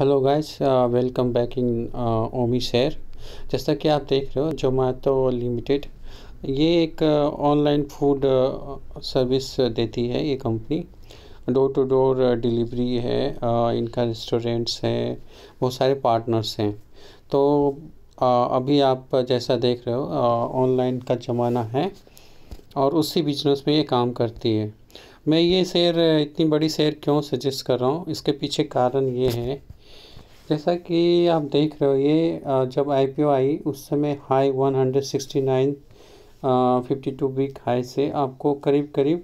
Hello guys welcome back in ओमी share जैसा कि आप देख रहे हो जोमैटो लिमिटेड ये एक ऑनलाइन फूड सर्विस देती है ये company door to door delivery है uh, इनका रेस्टोरेंट्स है बहुत सारे पार्टनर्स हैं तो uh, अभी आप जैसा देख रहे हो ऑनलाइन uh, का ज़माना है और उसी बिजनेस में ये काम करती है मैं ये शेयर uh, इतनी बड़ी शेयर क्यों सजेस्ट कर रहा हूँ इसके पीछे कारण ये है जैसा कि आप देख रहे हो ये जब आईपीओ आई उस समय हाई 169 टू वीक हाई से आपको करीब करीब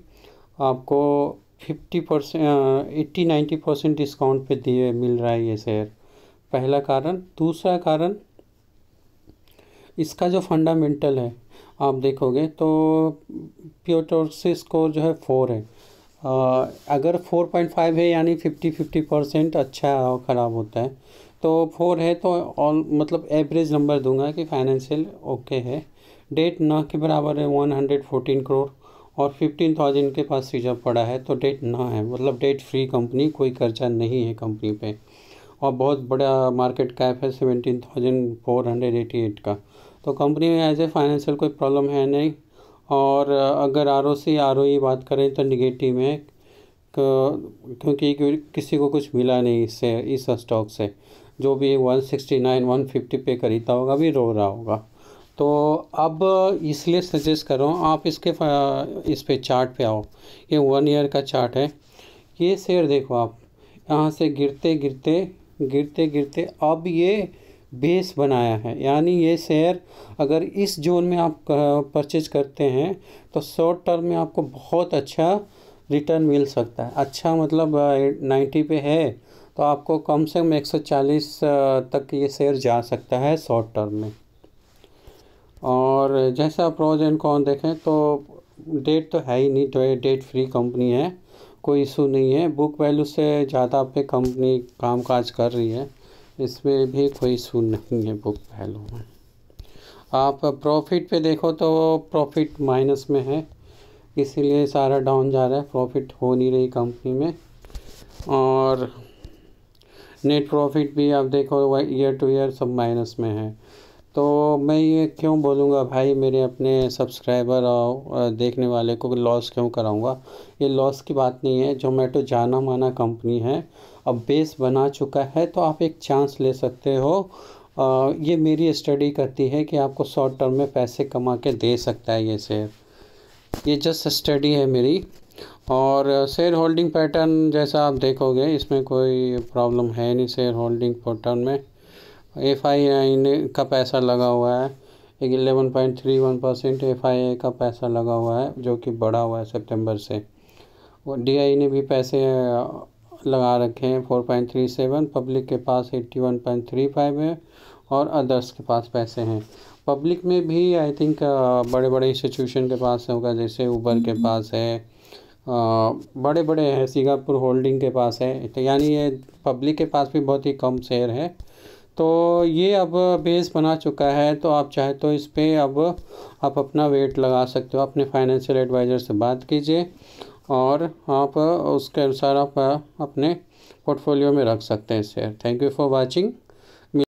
आपको 50 percent eighty ninety percent discount पे दिए मिल रहा है ये शेयर पहला कारण दूसरा कारण इसका जो फंडामेंटल है आप देखोगे तो प्योटोसिस स्कोर जो है फोर है अगर 4.5 है यानी 50 50 परसेंट अच्छा और ख़राब होता है तो फोर है तो ऑल मतलब एवरेज नंबर दूंगा कि फाइनेंशियल ओके है डेट ना के बराबर है वन हंड्रेड फोर्टीन करोड़ और फिफ्टीन थाउजेंड के पास रिजर्व पड़ा है तो डेट ना है मतलब डेट फ्री कंपनी कोई कर्जा नहीं है कंपनी पे और बहुत बड़ा मार्केट कैप है seventeen thousand four hundred eighty eight का तो कंपनी में एज ए फाइनेंशियल कोई प्रॉब्लम है नहीं और अगर R O C R O ई बात करें तो निगेटिव है क्योंकि किसी को कुछ मिला नहीं इससे इस स्टॉक से जो भी one sixty nine one fifty पे खरीदता होगा भी रो रहा होगा तो अब इसलिए सजेस्ट कर रहा हूँ आप इसके इस पे चार्ट पे आओ ये वन ईयर का चार्ट है ये शेयर देखो आप यहाँ से गिरते गिरते गिरते गिरते अब ये बेस बनाया है यानी ये शेयर अगर इस जोन में आप परचेज करते हैं तो शॉर्ट टर्म में आपको बहुत अच्छा रिटर्न मिल सकता है अच्छा मतलब नाइन्टी पे है तो आपको कम से कम चालीस तक ये शेयर जा सकता है शॉर्ट टर्म में और जैसा प्रोज एंड कौन देखें तो डेट तो है ही नहीं तो डेट फ्री कंपनी है कोई इशू नहीं है बुक वैल्यू से ज़्यादा पे कंपनी कामकाज कर रही है इसमें भी कोई सुन नहीं है बुक वैल्यू में आप प्रॉफिट पे देखो तो प्रॉफिट माइनस में है इसीलिए सारा डाउन जा रहा है प्रॉफिट हो नहीं रही कंपनी में और नेट प्रॉफिट भी आप देखो ईयर टू ईयर सब माइनस में है तो मैं ये क्यों बोलूँगा भाई मेरे अपने सब्सक्राइबर और देखने वाले को लॉस क्यों कराऊँगा ये लॉस की बात नहीं है जोमेटो जाना माना कंपनी है अब बेस बना चुका है तो आप एक चांस ले सकते हो आ, ये मेरी स्टडी करती है कि आपको शॉर्ट टर्म में पैसे कमा के दे सकता है ये शेयर ये जस्ट स्टडी है मेरी और शेयर होल्डिंग पैटर्न जैसा आप देखोगे इसमें कोई प्रॉब्लम है नहीं शेयर होल्डिंग पैटर्न में एफ आई आई का पैसा लगा हुआ है एक eleven point three one percent F I का पैसा लगा हुआ है जो कि बढ़ा हुआ है सितंबर से और डी आई ने भी पैसे लगा रखे हैं four point three seven public के पास eighty one point three five है और अदर्स के पास पैसे हैं पब्लिक में भी आई थिंक बड़े बड़े इंस्टीट्यूशन के पास होगा जैसे ऊबर के हम्म। पास है बड़े बड़े हैं सिंगापुर होल्डिंग के पास है तो यानी ये पब्लिक के पास भी बहुत ही कम शेयर है तो ये अब बेस बना चुका है तो आप चाहे तो इस पर अब आप अपना वेट लगा सकते हो अपने फाइनेंशियल एडवाइज़र से बात कीजिए और आप उसके अनुसार आप अपने पोर्टफोलियो में रख सकते हैं share thank you for watching